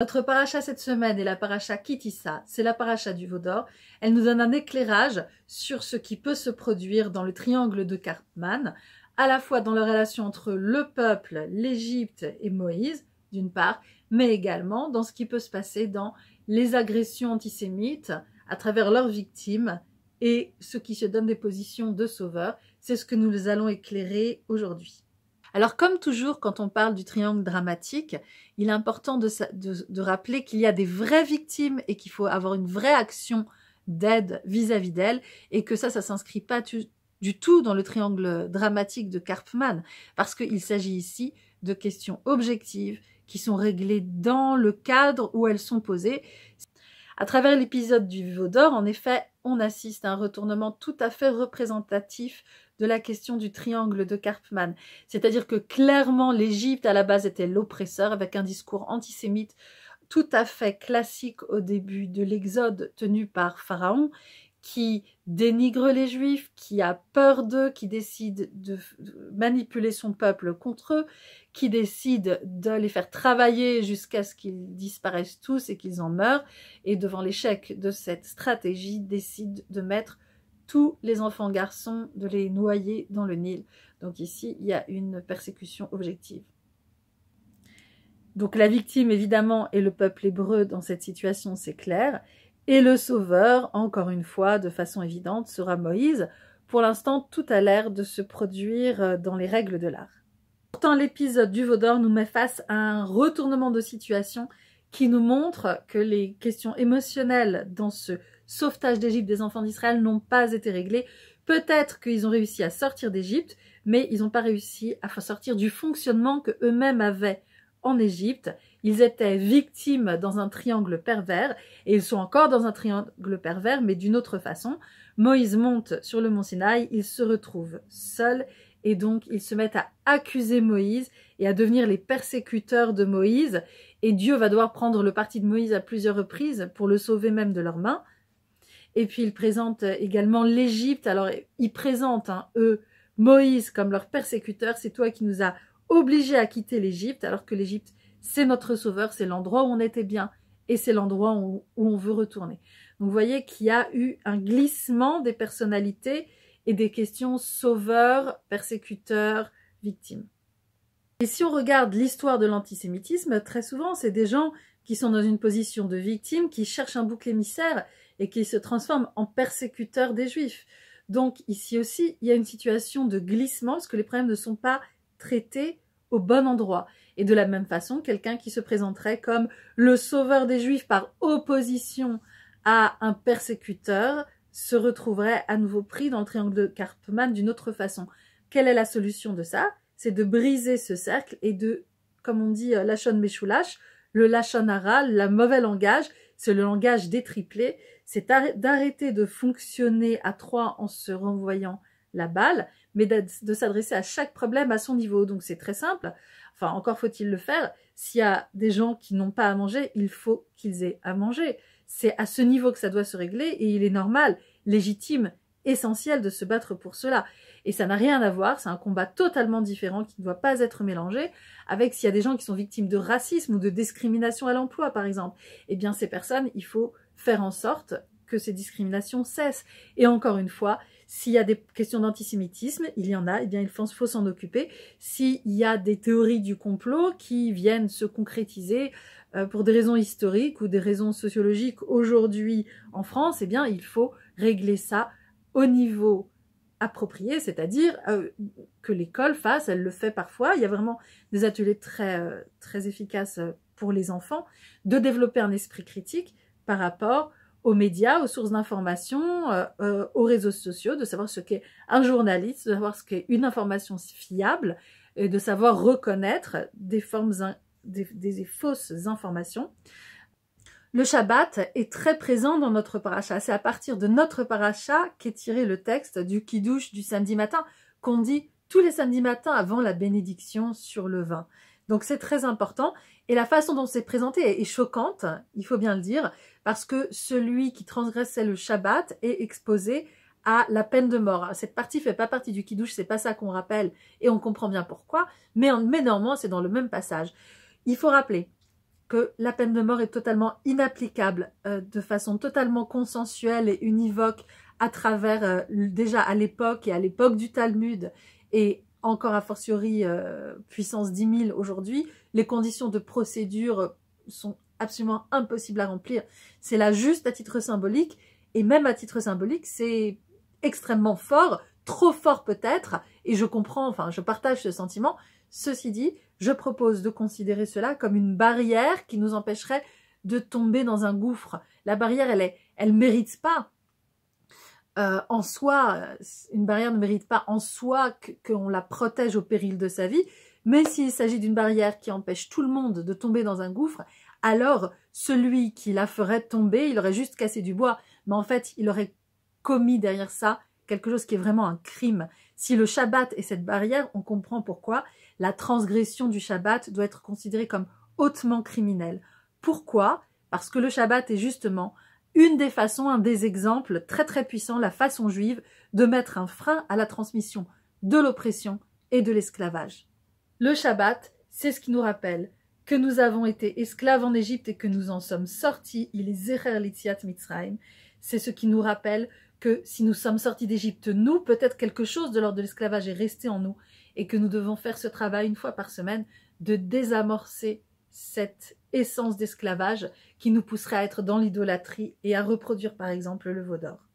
Notre paracha cette semaine est la paracha Kitissa, c'est la paracha du Vaudor. Elle nous donne un éclairage sur ce qui peut se produire dans le triangle de Karpman, à la fois dans la relation entre le peuple, l'Égypte et Moïse, d'une part, mais également dans ce qui peut se passer dans les agressions antisémites à travers leurs victimes et ceux qui se donnent des positions de sauveurs. C'est ce que nous allons éclairer aujourd'hui. Alors comme toujours quand on parle du triangle dramatique, il est important de, rappeler qu'il y a des vraies victimes et qu'il faut avoir une vraie action d'aide vis-à-vis d'elles et que ça, ça s'inscrit pas du tout dans le triangle dramatique de Karpman parce qu'il s'agit ici de questions objectives qui sont réglées dans le cadre où elles sont posées. À travers l'épisode du Vaudor, en effet, on assiste à un retournement tout à fait représentatif de la question du triangle de Karpman. C'est-à-dire que clairement, l'Égypte, à la base, était l'oppresseur avec un discours antisémite tout à fait classique au début de l'Exode tenu par Pharaon, qui dénigre les Juifs, qui a peur d'eux, qui décide de manipuler son peuple contre eux, qui décide de les faire travailler jusqu'à ce qu'ils disparaissent tous et qu'ils en meurent, et devant l'échec de cette stratégie, décide de mettre tous les enfants garçons, de les noyer dans le Nil. Donc ici, il y a une persécution objective. Donc la victime, évidemment, est le peuple hébreu dans cette situation, c'est clair. Et le sauveur, encore une fois, de façon évidente, sera Moïse. Pour l'instant, tout a l'air de se produire euh, dans les règles de l'art. Pourtant, l'épisode du Vaudor nous met face à un retournement de situation qui nous montre que les questions émotionnelles dans ce sauvetage d'Égypte des enfants d'Israël n'ont pas été réglés. Peut-être qu'ils ont réussi à sortir d'Égypte, mais ils n'ont pas réussi à sortir du fonctionnement queux mêmes avaient en Égypte. Ils étaient victimes dans un triangle pervers et ils sont encore dans un triangle pervers, mais d'une autre façon. Moïse monte sur le mont Sinaï, ils se retrouvent seuls et donc ils se mettent à accuser Moïse et à devenir les persécuteurs de Moïse. Et Dieu va devoir prendre le parti de Moïse à plusieurs reprises pour le sauver même de leurs mains. Et puis il présente euh, également l'Égypte. Alors ils présentent, hein, eux, Moïse comme leur persécuteur. C'est toi qui nous as obligés à quitter l'Égypte, alors que l'Égypte, c'est notre sauveur, c'est l'endroit où on était bien et c'est l'endroit où, on veut retourner. Donc vous voyez qu'il y a eu un glissement des personnalités et des questions sauveur, persécuteur, victime. Et si on regarde l'histoire de l'antisémitisme, très souvent, c'est des gens qui sont dans une position de victime, qui cherchent un bouc émissaire et qui se transforme en persécuteur des juifs. Donc ici aussi, il y a une situation de glissement parce que les problèmes ne sont pas traités au bon endroit. Et de la même façon, quelqu'un qui se présenterait comme le sauveur des juifs par opposition à un persécuteur se retrouverait à nouveau pris dans le triangle de Karpman d'une autre façon. Quelle est la solution de ça C'est de briser ce cercle et de, comme on dit, euh, lachon méchoulache, le lachanara, le mauvais langage, c'est le langage des c'est d'arrêter de fonctionner à trois en se renvoyant la balle, mais de s'adresser à chaque problème à son niveau. Donc c'est très simple. Enfin, encore faut-il le faire. S'il y a des gens qui n'ont pas à manger, il faut qu'ils aient à manger. C'est à ce niveau que ça doit se régler et il est normal, légitime, essentiel de se battre pour cela. Et ça n'a rien à voir, c'est un combat totalement différent qui ne doit pas être mélangé avec s'il y a des gens qui sont victimes de racisme ou de discrimination à l'emploi, par exemple. Eh bien, ces personnes, il faut faire en sorte que ces discriminations cessent. Et encore une fois, s'il y a des questions d'antisémitisme, il y en a, eh bien il faut s'en occuper. S'il y a des théories du complot qui viennent se concrétiser euh, pour des raisons historiques ou des raisons sociologiques aujourd'hui en France, eh bien il faut régler ça au niveau approprié, c'est-à-dire euh, que l'école fasse, elle le fait parfois, il y a vraiment des ateliers très, euh, très efficaces euh, pour les enfants, de développer un esprit critique par rapport aux médias, aux sources d'information, aux réseaux sociaux, de savoir ce qu'est un journaliste, de savoir ce qu'est une information fiable, et de savoir reconnaître des formes, des fausses informations. Le Shabbat est très présent dans notre paracha. C'est à partir de notre paracha qu'est tiré le texte du Kiddush du samedi matin qu'on dit tous les samedis matins avant la bénédiction sur le vin. Donc c'est très important. Et la façon dont c'est présenté est choquante, il faut bien le dire, parce que celui qui transgressait le Shabbat est exposé à la peine de mort. Cette partie fait pas partie du kidouche, c'est pas ça qu'on rappelle, et on comprend bien pourquoi, mais, normalement mais c'est dans le même passage. Il faut rappeler que la peine de mort est totalement inapplicable euh, de façon totalement consensuelle et univoque à travers, euh, déjà à l'époque et à l'époque du Talmud et encore a fortiori euh, puissance 10 000 aujourd'hui, les conditions de procédure sont absolument impossibles à remplir. C'est là juste à titre symbolique et même à titre symbolique, c'est extrêmement fort, trop fort peut-être, et je comprends, enfin je partage ce sentiment. Ceci dit, je propose de considérer cela comme une barrière qui nous empêcherait de tomber dans un gouffre. La barrière, elle est, elle mérite pas euh, en soi, une barrière ne mérite pas en soi qu'on la protège au péril de sa vie, mais s'il s'agit d'une barrière qui empêche tout le monde de tomber dans un gouffre, alors celui qui la ferait tomber, il aurait juste cassé du bois, mais en fait, il aurait commis derrière ça quelque chose qui est vraiment un crime. Si le Shabbat est cette barrière, on comprend pourquoi la transgression du Shabbat doit être considérée comme hautement criminelle. Pourquoi Parce que le Shabbat est justement une des façons, un des exemples très très puissants, la façon juive de mettre un frein à la transmission de l'oppression et de l'esclavage. Le Shabbat, c'est ce qui nous rappelle que nous avons été esclaves en Égypte et que nous en sommes sortis. Il est Zecher Litziat Mitzrayim. C'est ce qui nous rappelle que si nous sommes sortis d'Égypte, nous, peut-être quelque chose de l'ordre de l'esclavage est resté en nous et que nous devons faire ce travail une fois par semaine de désamorcer cette essence d'esclavage qui nous pousserait à être dans l'idolâtrie et à reproduire par exemple le veau d'or.